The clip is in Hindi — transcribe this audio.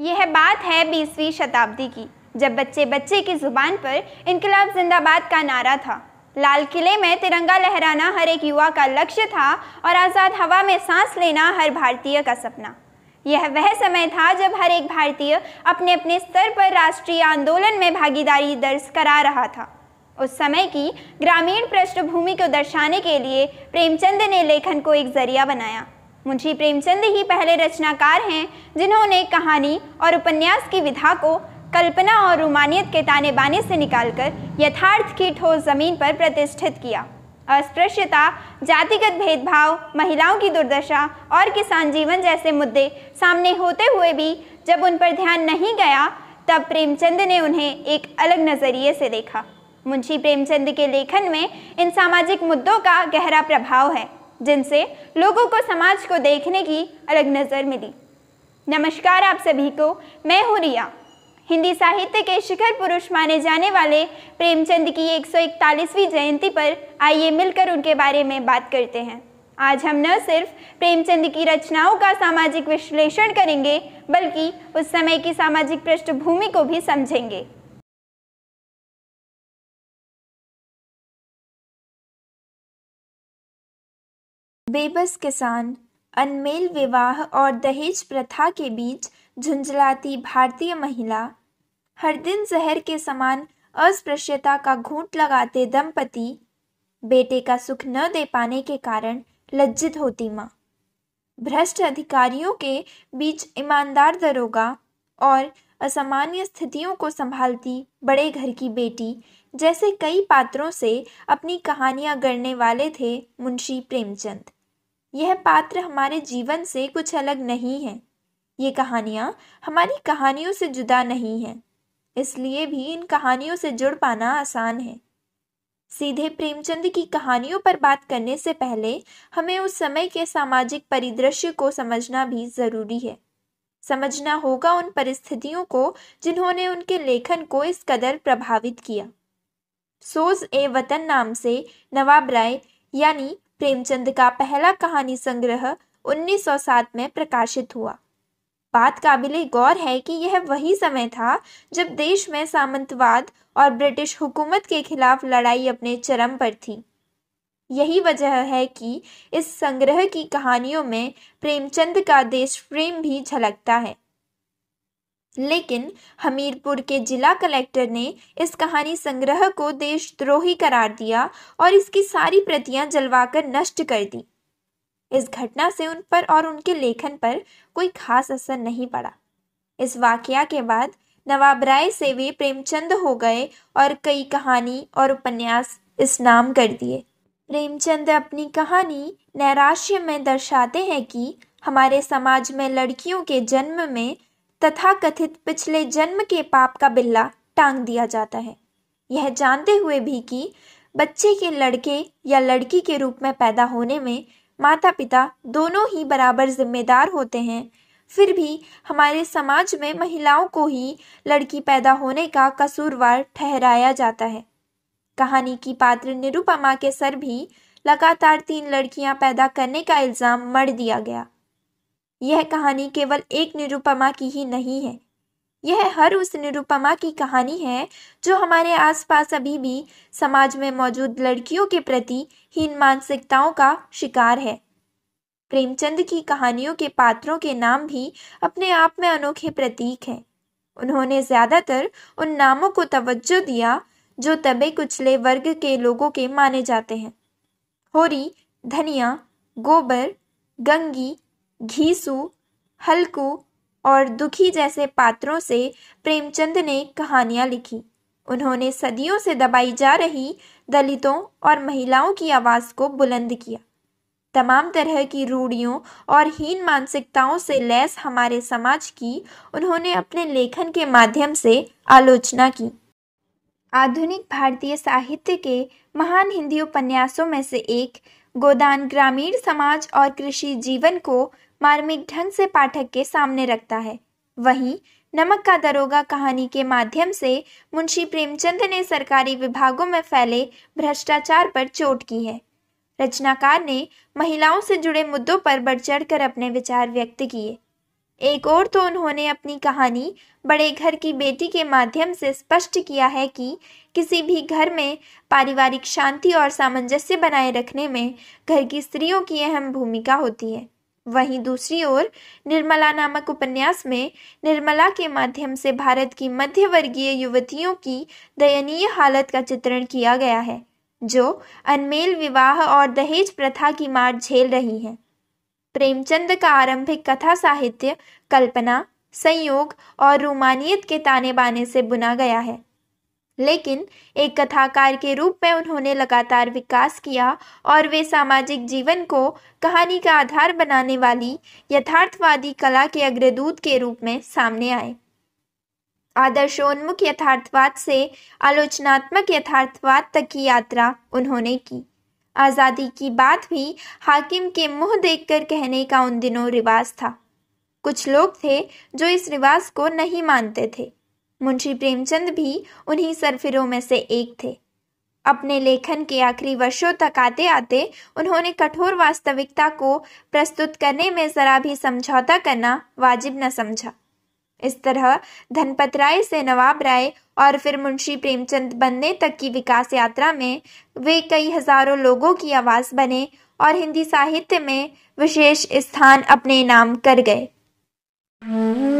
यह बात है बीसवीं शताब्दी की जब बच्चे बच्चे की ज़ुबान पर इनकलाब जिंदाबाद का नारा था लाल किले में तिरंगा लहराना हर एक युवा का लक्ष्य था और आज़ाद हवा में सांस लेना हर भारतीय का सपना यह वह समय था जब हर एक भारतीय अपने अपने स्तर पर राष्ट्रीय आंदोलन में भागीदारी दर्ज करा रहा था उस समय की ग्रामीण पृष्ठभूमि को दर्शाने के लिए प्रेमचंद ने लेखन को एक जरिया बनाया मुंशी प्रेमचंद ही पहले रचनाकार हैं जिन्होंने कहानी और उपन्यास की विधा को कल्पना और रोमानियत के ताने बाने से निकालकर यथार्थ की ठोस जमीन पर प्रतिष्ठित किया अस्पृश्यता जातिगत भेदभाव महिलाओं की दुर्दशा और किसान जीवन जैसे मुद्दे सामने होते हुए भी जब उन पर ध्यान नहीं गया तब प्रेमचंद ने उन्हें एक अलग नज़रिए से देखा मुंशी प्रेमचंद के लेखन में इन सामाजिक मुद्दों का गहरा प्रभाव है जिनसे लोगों को समाज को देखने की अलग नज़र मिली नमस्कार आप सभी को मैं हूँ रिया हिंदी साहित्य के शिखर पुरुष माने जाने वाले प्रेमचंद की 141वीं जयंती पर आइए मिलकर उनके बारे में बात करते हैं आज हम न सिर्फ प्रेमचंद की रचनाओं का सामाजिक विश्लेषण करेंगे बल्कि उस समय की सामाजिक पृष्ठभूमि को भी समझेंगे बेबस किसान अनमेल विवाह और दहेज प्रथा के बीच झुंझलाती भारतीय महिला हर दिन जहर के समान अस्पृश्यता का घूंट लगाते दंपति बेटे का सुख न दे पाने के कारण लज्जित होती माँ भ्रष्ट अधिकारियों के बीच ईमानदार दरोगा और असामान्य स्थितियों को संभालती बड़े घर की बेटी जैसे कई पात्रों से अपनी कहानियां गढ़ने वाले थे मुंशी प्रेमचंद यह पात्र हमारे जीवन से कुछ अलग नहीं है ये कहानियाँ हमारी कहानियों से जुदा नहीं हैं इसलिए भी इन कहानियों से जुड़ पाना आसान है सीधे प्रेमचंद की कहानियों पर बात करने से पहले हमें उस समय के सामाजिक परिदृश्य को समझना भी ज़रूरी है समझना होगा उन परिस्थितियों को जिन्होंने उनके लेखन को इस कदर प्रभावित किया सोज ए वतन नाम से नवाब राय यानी प्रेमचंद का पहला कहानी संग्रह 1907 में प्रकाशित हुआ बात काबिल गौर है कि यह वही समय था जब देश में सामंतवाद और ब्रिटिश हुकूमत के खिलाफ लड़ाई अपने चरम पर थी यही वजह है कि इस संग्रह की कहानियों में प्रेमचंद का देश प्रेम भी झलकता है लेकिन हमीरपुर के जिला कलेक्टर ने इस कहानी संग्रह को देशद्रोही करार दिया और इसकी सारी प्रतियां जलवाकर नष्ट कर दी इस घटना से उन पर और उनके लेखन पर कोई खास असर नहीं पड़ा इस वाकया के बाद नवाब राय से वे प्रेमचंद हो गए और कई कहानी और उपन्यास इस नाम कर दिए प्रेमचंद अपनी कहानी नैराश्य में दर्शाते हैं कि हमारे समाज में लड़कियों के जन्म में तथा कथित पिछले जन्म के पाप का बिल्ला टांग दिया जाता है यह जानते हुए भी कि बच्चे के लड़के या लड़की के रूप में पैदा होने में माता पिता दोनों ही बराबर जिम्मेदार होते हैं फिर भी हमारे समाज में महिलाओं को ही लड़की पैदा होने का कसूरवार ठहराया जाता है कहानी की पात्र निरुपमा के सर भी लगातार तीन लड़कियां पैदा करने का इल्ज़ाम मर दिया गया यह कहानी केवल एक निरुपमा की ही नहीं है यह हर उस निरुपमा की कहानी है जो हमारे आसपास अभी भी समाज में मौजूद लड़कियों के प्रति हीन मानसिकताओं का शिकार है प्रेमचंद की कहानियों के पात्रों के नाम भी अपने आप में अनोखे प्रतीक हैं उन्होंने ज़्यादातर उन नामों को तवज्जो दिया जो तबे कुचले वर्ग के लोगों के माने जाते हैं होरी धनिया गोबर गंगी घीसू हल्कू और दुखी जैसे पात्रों से प्रेमचंद ने कहानियां लिखी उन्होंने सदियों से दबाई जा रही दलितों और महिलाओं की आवाज़ को बुलंद किया तमाम तरह की रूढ़ियों और हीन मानसिकताओं से लैस हमारे समाज की उन्होंने अपने लेखन के माध्यम से आलोचना की आधुनिक भारतीय साहित्य के महान हिंदी उपन्यासों में से एक गोदान ग्रामीण समाज और कृषि जीवन को मार्मिक ढंग से पाठक के सामने रखता है वहीं नमक का दरोगा कहानी के माध्यम से मुंशी प्रेमचंद ने सरकारी विभागों में फैले भ्रष्टाचार पर चोट की है रचनाकार ने महिलाओं से जुड़े मुद्दों पर बढ़ चढ़ कर अपने विचार व्यक्त किए एक और तो उन्होंने अपनी कहानी बड़े घर की बेटी के माध्यम से स्पष्ट किया है कि किसी भी घर में पारिवारिक शांति और सामंजस्य बनाए रखने में घर की स्त्रियों की अहम भूमिका होती है वहीं दूसरी ओर निर्मला नामक उपन्यास में निर्मला के माध्यम से भारत की मध्यवर्गीय युवतियों की दयनीय हालत का चित्रण किया गया है जो अनमेल विवाह और दहेज प्रथा की मार झेल रही हैं प्रेमचंद का आरंभिक कथा साहित्य कल्पना संयोग और रोमानियत के ताने बाने से बुना गया है लेकिन एक कथाकार के रूप में उन्होंने लगातार विकास किया और वे सामाजिक जीवन को कहानी का आधार बनाने वाली यथार्थवादी कला के अग्रदूत के रूप में सामने आए आदर्शोन्मुख यथार्थवाद से आलोचनात्मक यथार्थवाद तक की यात्रा उन्होंने की आज़ादी की बात भी हाकिम के मुंह देखकर कहने का उन दिनों रिवाज था कुछ लोग थे जो इस रिवाज को नहीं मानते थे मुंशी प्रेमचंद भी उन्हीं सरफिरों में से एक थे अपने लेखन के आखिरी वर्षों तक आते आते उन्होंने कठोर वास्तविकता को प्रस्तुत करने में जरा भी समझौता करना वाजिब न समझा इस तरह धनपत राय से नवाब राय और फिर मुंशी प्रेमचंद बनने तक की विकास यात्रा में वे कई हजारों लोगों की आवाज़ बने और हिंदी साहित्य में विशेष स्थान अपने नाम कर गए